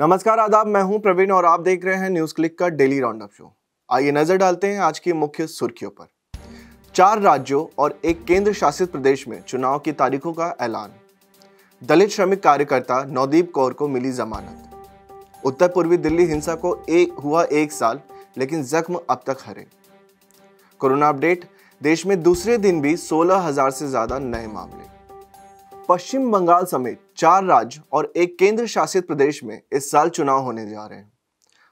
नमस्कार आदाब मैं हूं प्रवीण और आप देख रहे हैं न्यूज क्लिक का डेली राउंडअप शो आइए नजर डालते हैं आज की मुख्य सुर्खियों पर चार राज्यों और एक केंद्र शासित प्रदेश में चुनाव की तारीखों का ऐलान दलित श्रमिक कार्यकर्ता नवदीप कौर को मिली जमानत उत्तर पूर्वी दिल्ली हिंसा को एक हुआ एक साल लेकिन जख्म अब तक हरे कोरोना अपडेट देश में दूसरे दिन भी सोलह हजार से ज्यादा नए मामले पश्चिम बंगाल समेत चार राज्य और एक केंद्र शासित प्रदेश में इस साल चुनाव होने जा रहे हैं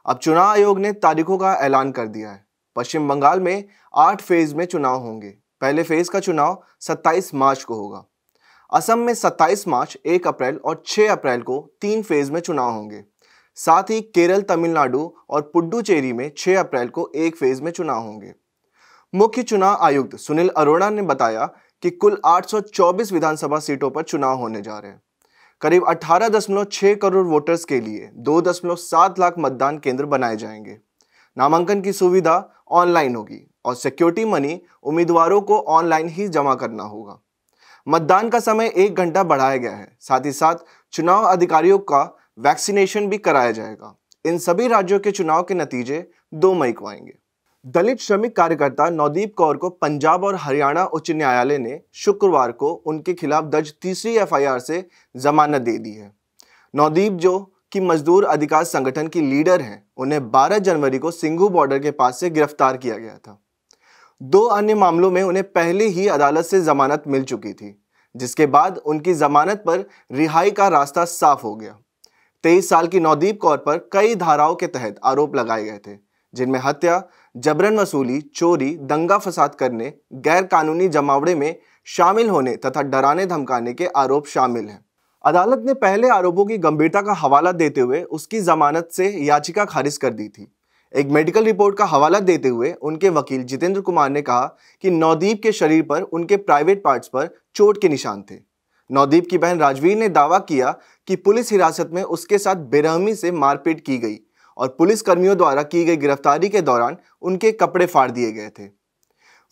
अब चुनाव आयोग ने तारीखों का ऐलान कर दिया है पश्चिम बंगाल में आठ फेज में चुनाव होंगे पहले फेज का चुनाव 27 मार्च को होगा असम में 27 मार्च 1 अप्रैल और 6 अप्रैल को तीन फेज में चुनाव होंगे साथ ही केरल तमिलनाडु और पुडुचेरी में 6 अप्रैल को एक फेज में चुनाव होंगे मुख्य चुनाव आयुक्त सुनील अरोड़ा ने बताया कि कुल 824 विधानसभा सीटों पर चुनाव होने जा रहे हैं करीब 18.6 करोड़ वोटर्स के लिए 2.7 लाख मतदान केंद्र बनाए जाएंगे नामांकन की सुविधा ऑनलाइन होगी और सिक्योरिटी मनी उम्मीदवारों को ऑनलाइन ही जमा करना होगा मतदान का समय एक घंटा बढ़ाया गया है साथ ही साथ चुनाव अधिकारियों का वैक्सीनेशन भी कराया जाएगा इन सभी राज्यों के चुनाव के नतीजे दो मई को आएंगे दलित श्रमिक कार्यकर्ता नवदीप कौर को पंजाब और हरियाणा उच्च न्यायालय ने शुक्रवार को उनके खिलाफ दर्ज तीसरी एफआईआर से जमानत दे दी है नवदीप जो कि मजदूर अधिकार संगठन की लीडर हैं उन्हें 12 जनवरी को सिंघू बॉर्डर के पास से गिरफ्तार किया गया था दो अन्य मामलों में उन्हें पहले ही अदालत से जमानत मिल चुकी थी जिसके बाद उनकी जमानत पर रिहाई का रास्ता साफ हो गया तेईस साल की नवदीप कौर पर कई धाराओं के तहत आरोप लगाए गए थे जिनमें हत्या जबरन वसूली चोरी दंगा फसाद करने गैर कानूनी जमावड़े में शामिल होने तथा डराने धमकाने के आरोप शामिल हैं अदालत ने पहले आरोपों की गंभीरता का हवाला देते हुए उसकी जमानत से याचिका खारिज कर दी थी एक मेडिकल रिपोर्ट का हवाला देते हुए उनके वकील जितेंद्र कुमार ने कहा कि नवदीप के शरीर पर उनके प्राइवेट पार्ट्स पर चोट के निशान थे नवदीप की बहन राजवीर ने दावा किया कि पुलिस हिरासत में उसके साथ बेरहमी से मारपीट की गई और पुलिस कर्मियों द्वारा की गई गिरफ्तारी के दौरान उनके कपड़े फाड़ दिए गए थे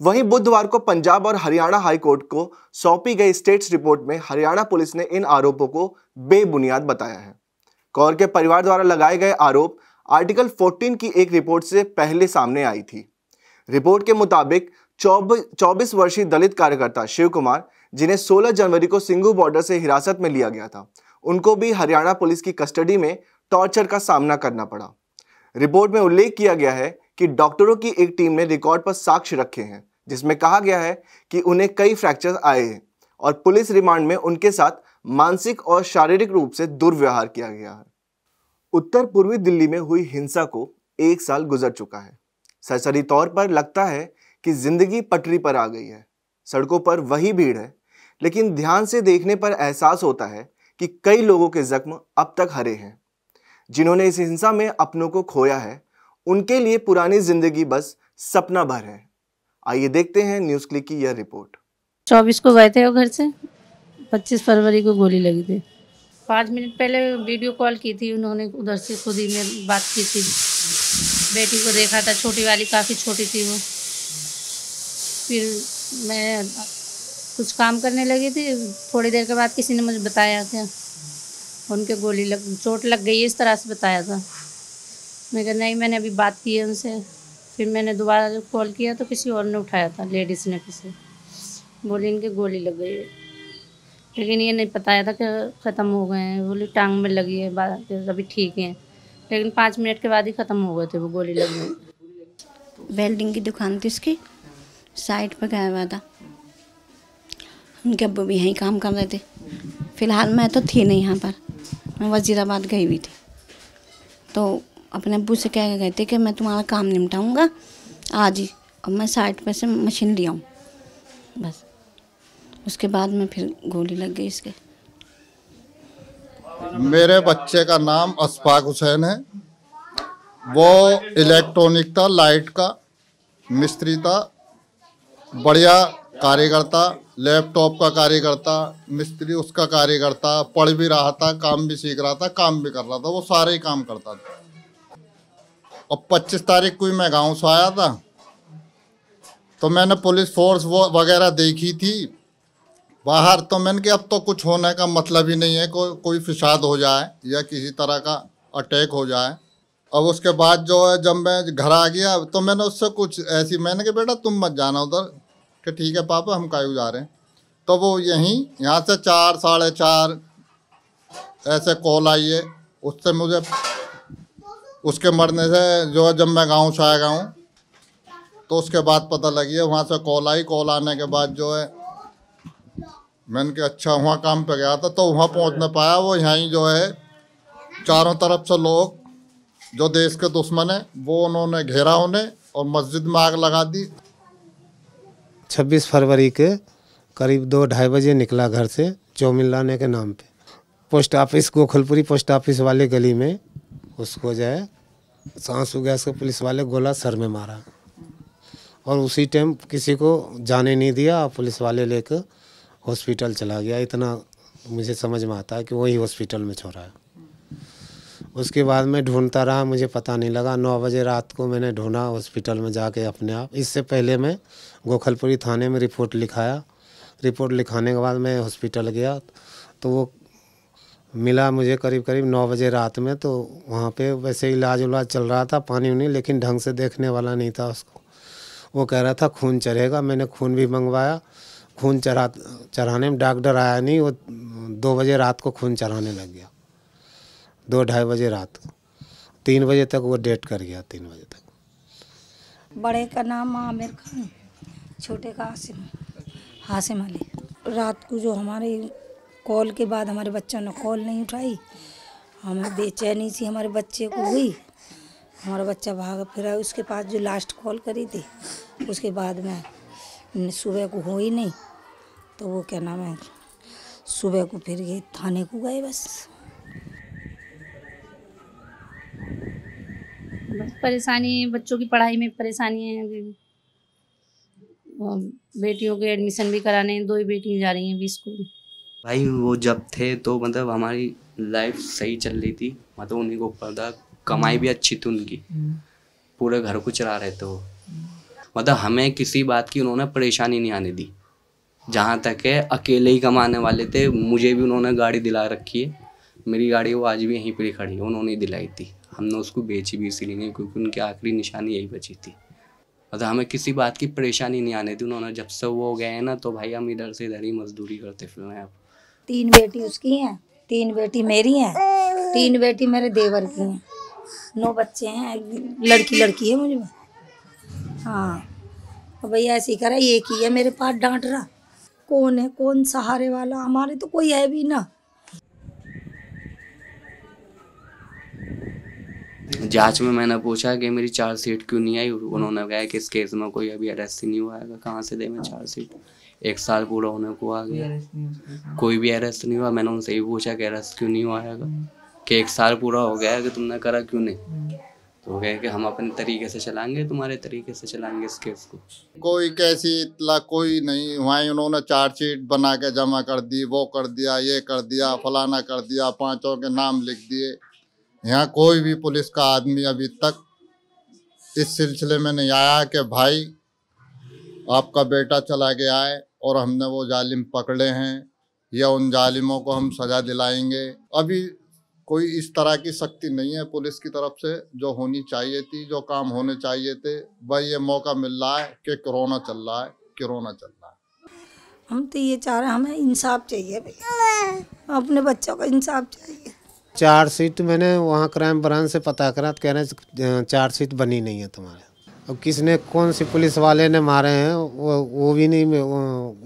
वहीं बुधवार को पंजाब और हरियाणा हाईकोर्ट को सौंपी गई स्टेट्स रिपोर्ट में हरियाणा पुलिस ने इन आरोपों को बेबुनियाद बताया है कौर के परिवार द्वारा लगाए गए आरोप आर्टिकल 14 की एक रिपोर्ट से पहले सामने आई थी रिपोर्ट के मुताबिक चौबीस वर्षीय दलित कार्यकर्ता शिव कुमार जिन्हें 16 जनवरी को सिंगू बॉर्डर से हिरासत में लिया गया था उनको भी हरियाणा पुलिस की कस्टडी में टॉर्चर का सामना करना पड़ा रिपोर्ट में उल्लेख किया गया है कि डॉक्टरों की एक टीम ने रिकॉर्ड पर साक्ष्य रखे हैं जिसमें कहा गया है कि उन्हें कई फ्रैक्चर आए हैं और पुलिस रिमांड में उनके साथ मानसिक और शारीरिक रूप से दुर्व्यवहार किया गया है उत्तर पूर्वी दिल्ली में हुई हिंसा को एक साल गुजर चुका है सरसरी तौर पर लगता है कि जिंदगी पटरी पर आ गई है सड़कों पर वही भीड़ है लेकिन ध्यान से देखने पर एहसास होता है कि कई लोगों के जख्म अब तक हरे हैं जिन्होंने इस हिंसा में अपनों को खोया है उनके लिए पुरानी जिंदगी बस सपना भर है आइए देखते हैं न्यूज क्लिक की यह रिपोर्ट चौबीस को गए थे वो घर से पच्चीस फरवरी को गोली लगी थी पाँच मिनट पहले वीडियो कॉल की थी उन्होंने उधर से खुद ही में बात की थी बेटी को देखा था छोटी वाली काफ़ी छोटी थी वो फिर मैं कुछ काम करने लगी थी थोड़ी देर के बाद किसी ने मुझे बताया कि उनके गोली लग चोट लग गई इस तरह से बताया था मैं कहा नहीं मैंने अभी बात की है उनसे फिर मैंने दोबारा जब कॉल किया तो किसी और ने उठाया था लेडीज़ ने किसी बोली इनकी गोली लग गई है लेकिन ये नहीं बताया था कि ख़त्म हो गए हैं बोली टांग में लगी है बात अभी ठीक है लेकिन पाँच मिनट के बाद ही ख़त्म हो गए थे वो गोली लग गई वेल्डिंग की दुकान थी उसकी साइड पर गया हुआ था उनके अब भी यहीं काम कर रहे थे फिलहाल मैं तो थी नहीं यहाँ पर मैं वज़ीराबाद गई हुई थी तो अपने अबू से कह के गए थे कि मैं तुम्हारा काम निपटाऊँगा आज ही अब मैं साठ पैसे मशीन ले आऊँ बस उसके बाद में फिर गोली लग गई इसके मेरे बच्चे का नाम अशफाक हुसैन है वो इलेक्ट्रॉनिक था लाइट का मिस्त्री था बढ़िया कार्यकर्ता लैपटॉप का कार्यकर्ता मिस्त्री उसका कार्यकर्ता पढ़ भी रहा था काम भी सीख रहा था काम भी कर रहा था वो सारे ही काम करता था और 25 तारीख को ही मैं गांव से आया था तो मैंने पुलिस फोर्स वो वगैरह देखी थी बाहर तो मैंने कि अब तो कुछ होने का मतलब ही नहीं है को, कोई फिसाद हो जाए या किसी तरह का अटैक हो जाए अब उसके बाद जो है जब मैं घर आ गया तो मैंने उससे कुछ ऐसी मैंने कि बेटा तुम मत जाना उधर कि ठीक है पापा हम कायू जा रहे हैं तो वो यहीं यहाँ से चार साढ़े चार ऐसे कॉल आई है उससे मुझे उसके मरने से जो है जब मैं गाँव छाया गया गाँव तो उसके बाद पता लगी है वहाँ से कॉल आई कॉल आने के बाद जो है मैंने कहा अच्छा वहाँ काम पे गया था तो वहाँ पहुँच नहीं पाया वो यहीं जो है चारों तरफ से लोग जो देश के दुश्मन हैं वो उन्होंने घेरा उन्हें और मस्जिद में आग लगा दी छब्बीस फरवरी के करीब दो ढाई बजे निकला घर से चौमिन लाने के नाम पे post office Gokalpuri post office वाले गली में उसको जो है सांस गैस के पुलिस वाले गोला सर में मारा और उसी टाइम किसी को जाने नहीं दिया पुलिस वाले लेकर हॉस्पिटल चला गया इतना मुझे समझ में आता है कि वही हॉस्पिटल में छोड़ा है उसके बाद मैं ढूंढता रहा मुझे पता नहीं लगा नौ बजे रात को मैंने ढूंढा हॉस्पिटल में जाके अपने आप इससे पहले मैं गोखलपुरी थाने में रिपोर्ट लिखाया रिपोर्ट लिखाने के बाद मैं हॉस्पिटल गया तो वो मिला मुझे करीब करीब नौ बजे रात में तो वहाँ पे वैसे इलाज उलाज चल रहा था पानी उनी लेकिन ढंग से देखने वाला नहीं था उसको वो कह रहा था खून चढ़ेगा मैंने खून भी मंगवाया खून चढ़ा चढ़ाने में डॉक्टर आया नहीं वो दो बजे रात को खून चढ़ाने लग गया दो ढाई बजे रात को तीन बजे तक वो डेट कर गया तीन बजे तक बड़े का नाम आमिर खान छोटे का आसिम हासिम अली रात को जो हमारे कॉल के बाद हमारे बच्चों ने कॉल नहीं उठाई हमें बेचैनी सी हमारे बच्चे को हुई हमारा बच्चा भाग फिरा उसके पास जो लास्ट कॉल करी थी उसके बाद में सुबह को हुई नहीं तो वो क्या नाम है सुबह को फिर गए थाने को गए बस परेशानी है बच्चों की पढ़ाई में परेशानी है बेटियों के एडमिशन भी कराने हैं दो ही बेटियाँ जा रही हैं अभी स्कूल भाई वो जब थे तो मतलब हमारी लाइफ सही चल रही थी मतलब उन्हीं को पता कमाई भी अच्छी थी उनकी पूरे घर को चला रहे थे वो मतलब हमें किसी बात की उन्होंने परेशानी नहीं आने दी जहाँ तक है अकेले ही कमाने वाले थे मुझे भी उन्होंने गाड़ी दिला रखी है मेरी गाड़ी वो आज भी यहीं पर ही खड़ी है उन्होंने दिलाई थी हमने उसको बेची भी इसीलिए नहीं क्योंकि उनकी आखिरी निशानी यही बची थी मतलब हमें किसी बात की परेशानी नहीं आने थी उन्होंने जब से वो गए ना तो भाई हम इधर से इधर ही मजदूरी करते फिर हैं अब तीन बेटी उसकी हैं तीन बेटी मेरी हैं तीन बेटी मेरे देवर की हैं नौ बच्चे हैं लड़की लड़की है मुझे हाँ तो भैया ही करा ये की है मेरे पास डांट रहा कौन है कौन सहारे वाला हमारे तो कोई है भी ना जांच में मैंने पूछा कि मेरी सीट क्यों नहीं आई उन्होंने कहा कि इस केस में कोई अभी अरेस्ट ही नहीं हुआ है कहाँ से दे मैं सीट एक साल पूरा होने को आ गया कोई भी अरेस्ट नहीं हुआ मैंने उनसे ही पूछा कि अरेस्ट क्यों नहीं हुआ है हम्म। कि एक साल पूरा हो गया है कि तुमने करा क्यों नहीं हम्म। तो कहे कि हम अपने तरीके से चलाएंगे तुम्हारे तरीके से चलाएंगे इस केस को कोई कैसी इतला कोई नहीं हुआ उन्होंने चार्जशीट बना के जमा कर दी वो कर दिया ये कर दिया फलाना कर दिया पाँचों के नाम लिख दिए यहाँ कोई भी पुलिस का आदमी अभी तक इस सिलसिले में नहीं आया कि भाई आपका बेटा चला गया है और हमने वो जालिम पकड़े हैं या उन जालिमों को हम सज़ा दिलाएंगे अभी कोई इस तरह की शक्ति नहीं है पुलिस की तरफ से जो होनी चाहिए थी जो काम होने चाहिए थे भाई ये मौका मिल रहा है कि कोरोना चल रहा है कोरोना चल रहा है हम तो ये चाह रहे हमें इंसाफ चाहिए भैया अपने बच्चों को इंसाफ चाहिए सीट मैंने वहाँ क्राइम ब्रांच से पता करा तो कह रहे हैं सीट बनी नहीं है तुम्हारे अब किसने कौन सी पुलिस वाले ने मारे हैं वो वो भी नहीं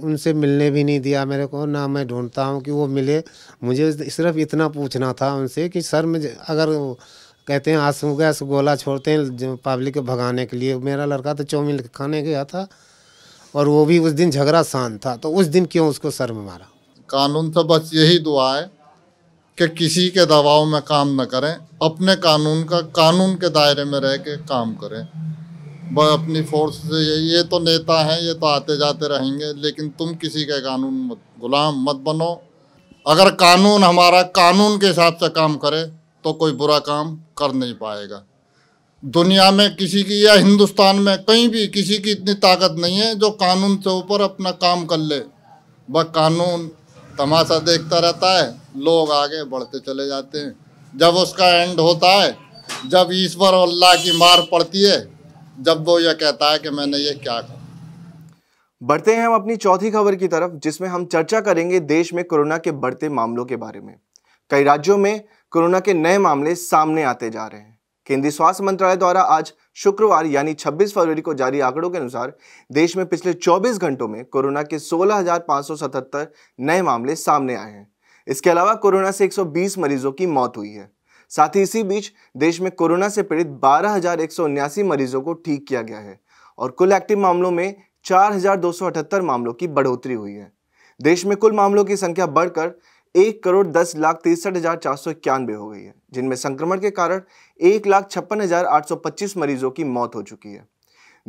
उनसे मिलने भी नहीं दिया मेरे को ना मैं ढूंढता हूँ कि वो मिले मुझे सिर्फ इतना पूछना था उनसे कि सर मैं अगर कहते हैं आंसू गैस गोला छोड़ते हैं पब्लिक को भगाने के लिए मेरा लड़का तो चौमिन खाने गया था और वो भी उस दिन झगड़ा शांत था तो उस दिन क्यों उसको सर में मारा कानून तो बस यही दुआ है कि किसी के दबाव में काम न करें अपने कानून का कानून के दायरे में रह के काम करें वह अपनी फोर्स से ये तो नेता हैं ये तो आते जाते रहेंगे लेकिन तुम किसी के कानून मत गुलाम मत बनो अगर कानून हमारा कानून के हिसाब से काम करे तो कोई बुरा काम कर नहीं पाएगा दुनिया में किसी की या हिंदुस्तान में कहीं भी किसी की इतनी ताकत नहीं है जो कानून से ऊपर अपना काम कर ले वह कानून तमाशा देखता रहता है लोग आगे बढ़ते चले जाते हैं जब उसका एंड होता है जब ईश्वर और अल्लाह की मार पड़ती है जब वो ये कहता है कि मैंने ये क्या कहा बढ़ते हैं हम अपनी चौथी खबर की तरफ जिसमें हम चर्चा करेंगे देश में कोरोना के बढ़ते मामलों के बारे में कई राज्यों में कोरोना के नए मामले सामने आते जा रहे हैं केंद्रीय स्वास्थ्य मंत्रालय द्वारा आज शुक्रवार यानी 26 फरवरी को जारी आंकड़ों के अनुसार देश में पिछले 24 घंटों में कोरोना के 16,577 नए मामले सामने आए हैं इसके अलावा कोरोना से 120 मरीजों की मौत हुई है साथ ही इसी बीच देश में कोरोना से पीड़ित बारह मरीजों को ठीक किया गया है और कुल एक्टिव मामलों में चार मामलों की बढ़ोतरी हुई है देश में कुल मामलों की संख्या बढ़कर एक करोड़ दस लाख तिरसठ हज़ार चार सौ इक्यानवे हो गई है जिनमें संक्रमण के कारण एक लाख छप्पन हज़ार आठ सौ पच्चीस मरीजों की मौत हो चुकी है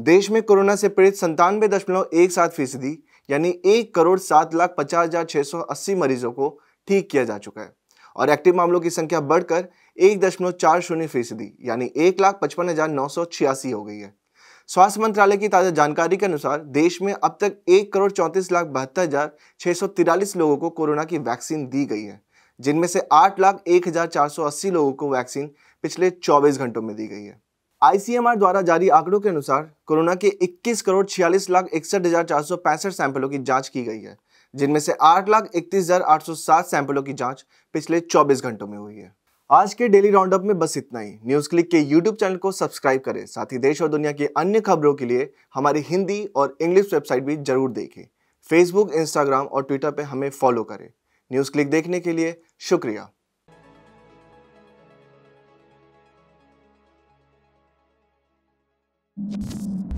देश में कोरोना से पीड़ित संतानवे दशमलव एक सात फीसदी यानी एक करोड़ सात लाख पचास हज़ार छः सौ अस्सी मरीजों को ठीक किया जा चुका है और एक्टिव मामलों की संख्या बढ़कर एक दशमलव चार शून्य फीसदी यानी एक लाख पचपन हज़ार नौ सौ छियासी हो गई है स्वास्थ्य मंत्रालय की ताज़ा जानकारी के अनुसार देश में अब तक एक करोड़ चौंतीस लाख बहत्तर हज़ार छः सौ तिरालीस लोगों को कोरोना की वैक्सीन दी गई है जिनमें से आठ लाख एक हज़ार चार सौ अस्सी लोगों को वैक्सीन पिछले चौबीस घंटों में दी गई है आईसीएमआर द्वारा जारी आंकड़ों के अनुसार कोरोना के इक्कीस करोड़ छियालीस लाख इकसठ हज़ार चार सौ पैंसठ सैंपलों की जाँच की गई है जिनमें से आठ लाख इकतीस हज़ार आठ सौ सात सैंपलों की जाँच पिछले चौबीस घंटों में हुई है आज के डेली राउंडअप में बस इतना ही न्यूज क्लिक के यूट्यूब चैनल को सब्सक्राइब करें साथ ही देश और दुनिया की अन्य खबरों के लिए हमारी हिंदी और इंग्लिश वेबसाइट भी जरूर देखें फेसबुक इंस्टाग्राम और ट्विटर पर हमें फॉलो करें न्यूज क्लिक देखने के लिए शुक्रिया you